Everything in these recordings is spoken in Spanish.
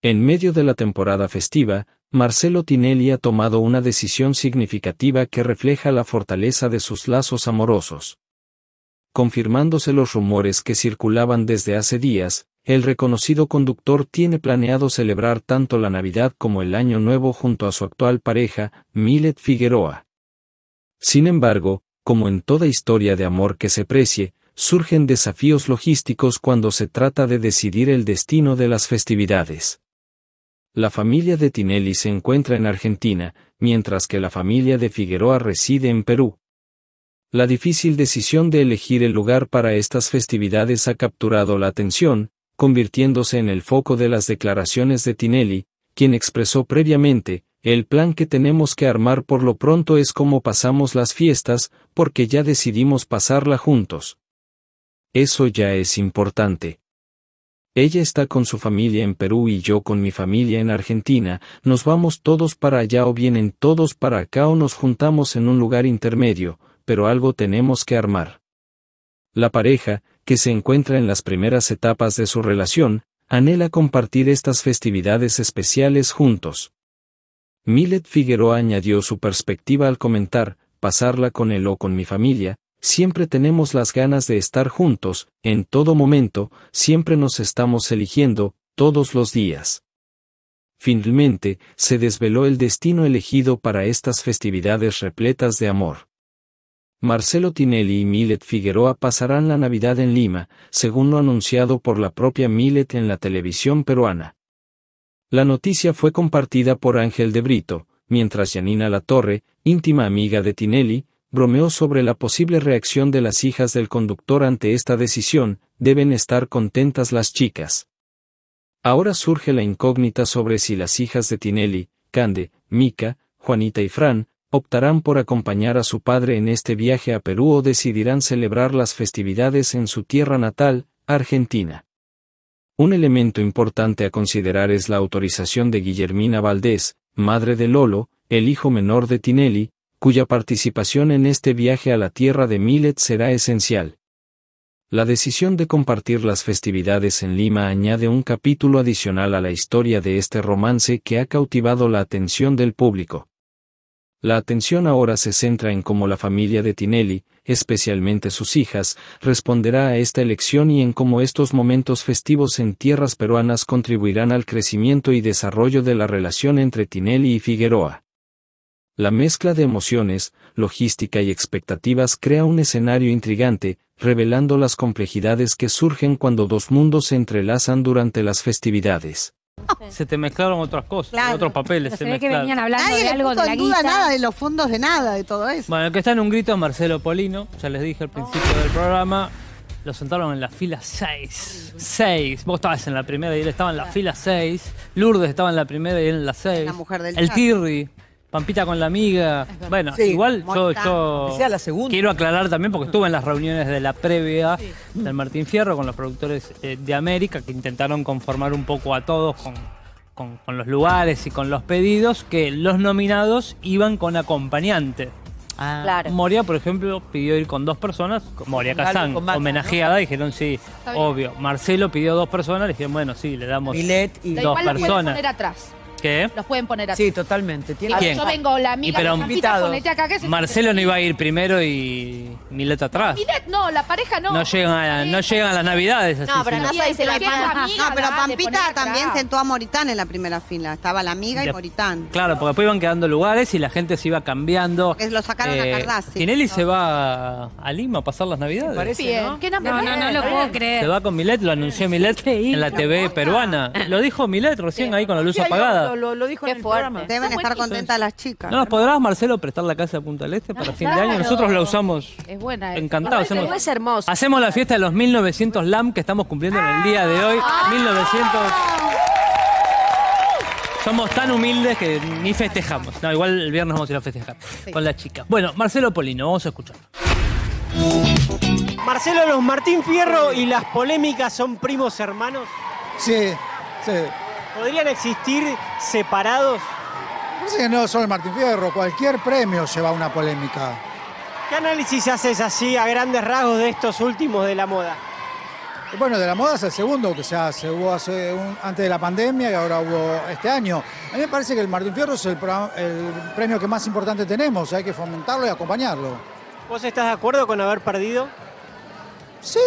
En medio de la temporada festiva, Marcelo Tinelli ha tomado una decisión significativa que refleja la fortaleza de sus lazos amorosos. Confirmándose los rumores que circulaban desde hace días, el reconocido conductor tiene planeado celebrar tanto la Navidad como el Año Nuevo junto a su actual pareja, Milet Figueroa. Sin embargo, como en toda historia de amor que se precie, surgen desafíos logísticos cuando se trata de decidir el destino de las festividades. La familia de Tinelli se encuentra en Argentina, mientras que la familia de Figueroa reside en Perú. La difícil decisión de elegir el lugar para estas festividades ha capturado la atención, convirtiéndose en el foco de las declaraciones de Tinelli, quien expresó previamente, el plan que tenemos que armar por lo pronto es cómo pasamos las fiestas, porque ya decidimos pasarla juntos. Eso ya es importante. Ella está con su familia en Perú y yo con mi familia en Argentina, nos vamos todos para allá o vienen todos para acá o nos juntamos en un lugar intermedio, pero algo tenemos que armar. La pareja, que se encuentra en las primeras etapas de su relación, anhela compartir estas festividades especiales juntos. Milet Figueroa añadió su perspectiva al comentar, pasarla con él o con mi familia, Siempre tenemos las ganas de estar juntos, en todo momento, siempre nos estamos eligiendo, todos los días. Finalmente, se desveló el destino elegido para estas festividades repletas de amor. Marcelo Tinelli y Milet Figueroa pasarán la Navidad en Lima, según lo anunciado por la propia Millet en la televisión peruana. La noticia fue compartida por Ángel de Brito, mientras Yanina Latorre, íntima amiga de Tinelli, bromeó sobre la posible reacción de las hijas del conductor ante esta decisión, deben estar contentas las chicas. Ahora surge la incógnita sobre si las hijas de Tinelli, Cande, Mica, Juanita y Fran, optarán por acompañar a su padre en este viaje a Perú o decidirán celebrar las festividades en su tierra natal, Argentina. Un elemento importante a considerar es la autorización de Guillermina Valdés, madre de Lolo, el hijo menor de Tinelli, cuya participación en este viaje a la tierra de Millet será esencial. La decisión de compartir las festividades en Lima añade un capítulo adicional a la historia de este romance que ha cautivado la atención del público. La atención ahora se centra en cómo la familia de Tinelli, especialmente sus hijas, responderá a esta elección y en cómo estos momentos festivos en tierras peruanas contribuirán al crecimiento y desarrollo de la relación entre Tinelli y Figueroa. La mezcla de emociones, logística y expectativas crea un escenario intrigante, revelando las complejidades que surgen cuando dos mundos se entrelazan durante las festividades. Se te mezclaron otras cosas, otros papeles. Se, que venían hablando de algo de duda nada de los fondos de nada, de todo eso. Bueno, el que está en un grito es Marcelo Polino, ya les dije al principio del programa. Lo sentaron en la fila 6. 6. Vos estabas en la primera y él estaba en la fila 6. Lourdes estaba en la primera y él en la 6. La mujer del El Pampita con la amiga. Bueno, igual yo, quiero aclarar también, porque estuve en las reuniones de la previa del Martín Fierro con los productores eh, de América, que intentaron conformar un poco a todos con, los lugares y con los pedidos, que los nominados iban con acompañante. Ah. Moria, por ejemplo, pidió ir con dos personas. Moria Casán, homenajeada, dijeron sí, obvio. Marcelo pidió dos personas, dijeron, bueno, sí, le damos personas. y dos personas. atrás. ¿Qué? Los pueden poner aquí. Sí, totalmente. Yo vengo, la amiga, Y pero- acá. Marcelo no iba a ir primero y Milet atrás. Milet, no, la pareja no. No llegan a, no llegan las navidades así. No, pero se No, pero Pampita también sentó a Moritán en la primera fila. Estaba la amiga y Moritán. Claro, porque después iban quedando lugares y la gente se iba cambiando. Que lo sacaron a Y eh, Tinelli se va a- Lima a pasar las navidades. Bien, No, no, no lo puedo creer. Se va con Milet, lo anunció Milet en la TV peruana. Lo dijo Milet recién ahí con la luz apagada lo, lo, dijo en el Deben estar contentas las chicas. ¿No nos podrás, Marcelo, prestar la casa de Punta del Este para fin de año? Nosotros la usamos. Es buena. eh. Encantado. es hermoso. Hacemos la fiesta de los 1900 LAM que estamos cumpliendo en el día de hoy. 1900. Ah. Somos tan humildes que ni festejamos. No, igual el viernes vamos a ir a festejar con la chica. Bueno, Marcelo Polino, vamos a escuchar. Marcelo, los Martín Fierro y las polémicas son primos hermanos. Sí, sí. ¿Podrían existir separados? Parece que no solo el Martín Fierro, cualquier premio lleva una polémica. ¿Qué análisis haces así a grandes rasgos de estos últimos de la moda? Bueno, de la moda es el segundo que se hace. Hubo antes de la pandemia y ahora hubo este año. A mí me parece que el Martín Fierro es el, el premio que más importante tenemos. Hay que fomentarlo y acompañarlo. ¿Vos estás de acuerdo con haber perdido? Sí,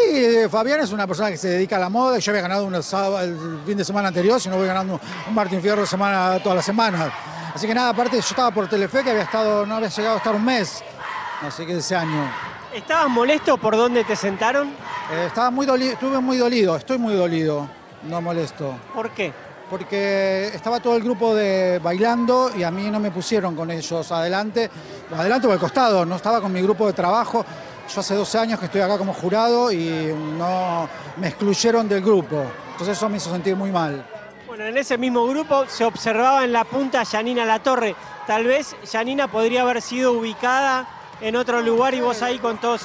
Fabián es una persona que se dedica a la moda. Yo había ganado un el fin de semana anterior, si no voy ganando un Martín Fierro semana, toda la semana. Así que nada, aparte yo estaba por Telefe, que había estado, no había llegado a estar un mes. Así que ese año. ¿Estabas molesto por dónde te sentaron? Eh, estaba muy dolido, estuve muy dolido, estoy muy dolido, no molesto. ¿Por qué? porque estaba todo el grupo de bailando y a mí no me pusieron con ellos adelante, adelante o al costado, no estaba con mi grupo de trabajo, yo hace 12 años que estoy acá como jurado y no me excluyeron del grupo. Entonces eso me hizo sentir muy mal. Bueno, en ese mismo grupo se observaba en la punta Yanina La Torre. Tal vez Yanina podría haber sido ubicada en otro lugar y vos ahí con todos